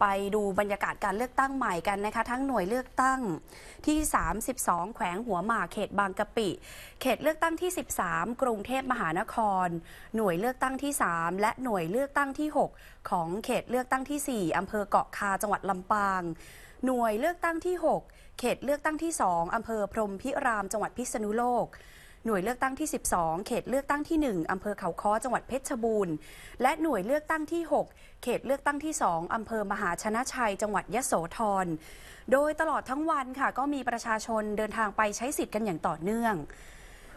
ไปดูบรรยากาศการเลือกตั้งใหม่กันนะคะทั้งหน่วยเลือกตั้งที่32แขวงหัวหมากเขตบางกะปิ เขตเลือกตั้งที่ 13 กรุงเทพมหานคร หน่วยเลือกตั้งที่ 3 และหน่วยเลือกตั้งที่ 6 ของเขตเลือกตั้งที่ 4อำเภอเกาะคาจังหวัดลำปาง หน่วยเลือกตั้งที่ 6 เขตเลือกตั้งที่2อำเภอพรมพิรามจังหวัดพิษณุโลกหน่วยเลือกตั้งที่ 12 เขตเลือกตั้งที่ 1 อำเภอเขาค้อ จังหวัดเพชรบูรณ์ และหน่วยเลือกตั้งที่ 6 เขตเลือกตั้งที่ 2 อำเภอมหาชนะชัย จังหวัดยะโสธร โดยตลอดทั้งวันค่ะก็มีประชาชนเดินทางไปใช้สิทธิ์กันอย่างต่อเนื่อง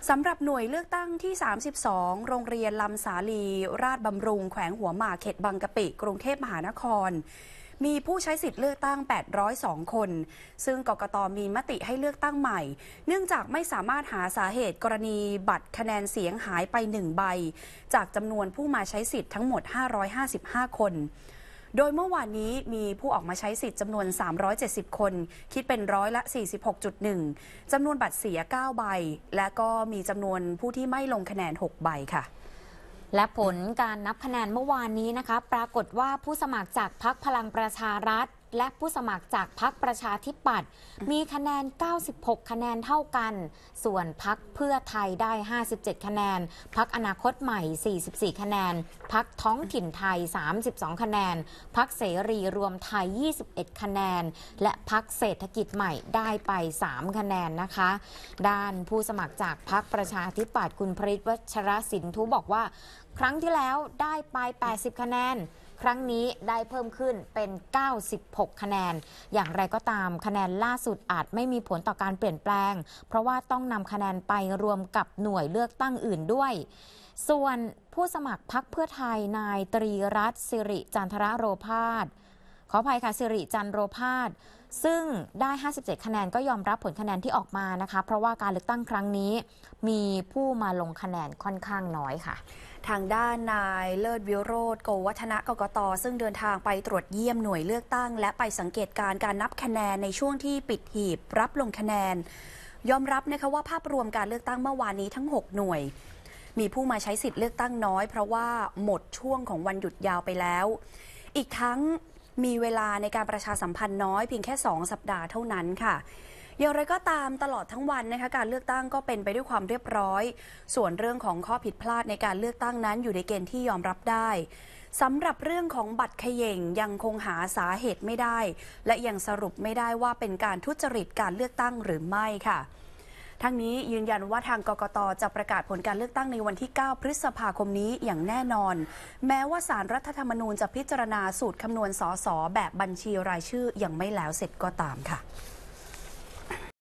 สำหรับหน่วยเลือกตั้งที่ 32 โรงเรียนลำสาลี ราชบำรุงแขวงหัวหมากเขตบางกะปิกรุงเทพมหานครมีผู้ใช้สิทธิ์เลือกตั้ง 802 คน ซึ่งกกตมีมติให้เลือกตั้งใหม่ เนื่องจากไม่สามารถหาสาเหตุกรณีบัตรคะแนนเสียงหายไป 1 ใบ จากจำนวนผู้มาใช้สิทธิ์ทั้งหมด 555 คน โดยเมื่อวานนี้มีผู้ออกมาใช้สิทธิ์จำนวน 370 คน คิดเป็นร้อยละ 46.1จำนวนบัตรเสีย 9 ใบ และก็มีจำนวนผู้ที่ไม่ลงคะแนน 6 ใบค่ะและผลการนับคะแนนเมื่อวานนี้นะคะปรากฏว่าผู้สมัครจากพรรคพลังประชารัฐและผู้สมัครจากพักประชาธิปัตย์มีคะแนน 96 คะแนนเท่ากัน ส่วนพักเพื่อไทยได้ 57 คะแนน พักอนาคตใหม่ 44 คะแนน พักท้องถิ่นไทย 32 คะแนน พักเสรีรวมไทย 21 คะแนน และพักเศรษฐกิจใหม่ได้ไป 3 คะแนนนะคะ ด้านผู้สมัครจากพักประชาธิปัตย์คุณพริตวัชรศิลป์ทุบอกว่าครั้งที่แล้วได้ไป 80 คะแนน ครั้งนี้ได้เพิ่มขึ้นเป็น 96 คะแนน อย่างไรก็ตามคะแนนล่าสุดอาจไม่มีผลต่อการเปลี่ยนแปลง เพราะว่าต้องนำคะแนนไปรวมกับหน่วยเลือกตั้งอื่นด้วย ส่วนผู้สมัครพักเพื่อไทย นายตรีรัตน์สิริจันทระโรพาสขออภัย ค่ะสิริจันโรพาส ซึ่งได้ 57คะแนนก็ยอมรับผลคะแนนที่ออกมานะคะเพราะว่าการเลือกตั้งครั้งนี้ มีผู้มาลงคะแนนค่อนข้างน้อยค่ะ ทางด้านนายเลิศวิโรธโกวัฒนะกกตซึ่งเดินทางไปตรวจเยี่ยมหน่วยเลือกตั้ง และไปสังเกตการการนับคะแนนในช่วงที่ปิดหีบรับลงคะแนน ยอมรับนะคะว่าภาพรวมการเลือกตั้งเมื่อวานนี้ทั้ง 6 หน่วย มีผู้มาใช้สิทธิ์เลือกตั้งน้อย เพราะว่าหมดช่วงของวันหยุดยาวไปแล้ว อีกทั้งมีเวลาในการประชาสัมพันธ์น้อยเพียงแค่ 2 สัปดาห์เท่านั้นค่ะ อย่างไรก็ตามตลอดทั้งวันนะคะ การเลือกตั้งก็เป็นไปด้วยความเรียบร้อย ส่วนเรื่องของข้อผิดพลาดในการเลือกตั้งนั้น อยู่ในเกณฑ์ที่ยอมรับได้ สำหรับเรื่องของบัตรเขย่งยังคงหาสาเหตุไม่ได้ และยังสรุปไม่ได้ว่าเป็นการทุจริตการเลือกตั้งหรือไม่ค่ะทั้งนี้ยืนยันว่าทางกกตจะประกาศผลการเลือกตั้งในวันที่ 9 พฤษภาคมนี้อย่างแน่นอนแม้ว่าสารรัฐธรรมนูญจะพิจารณาสูตรคำนวณสสแบบบัญชีรายชื่ออยังไม่แล้วเสร็จก็ตามค่ะ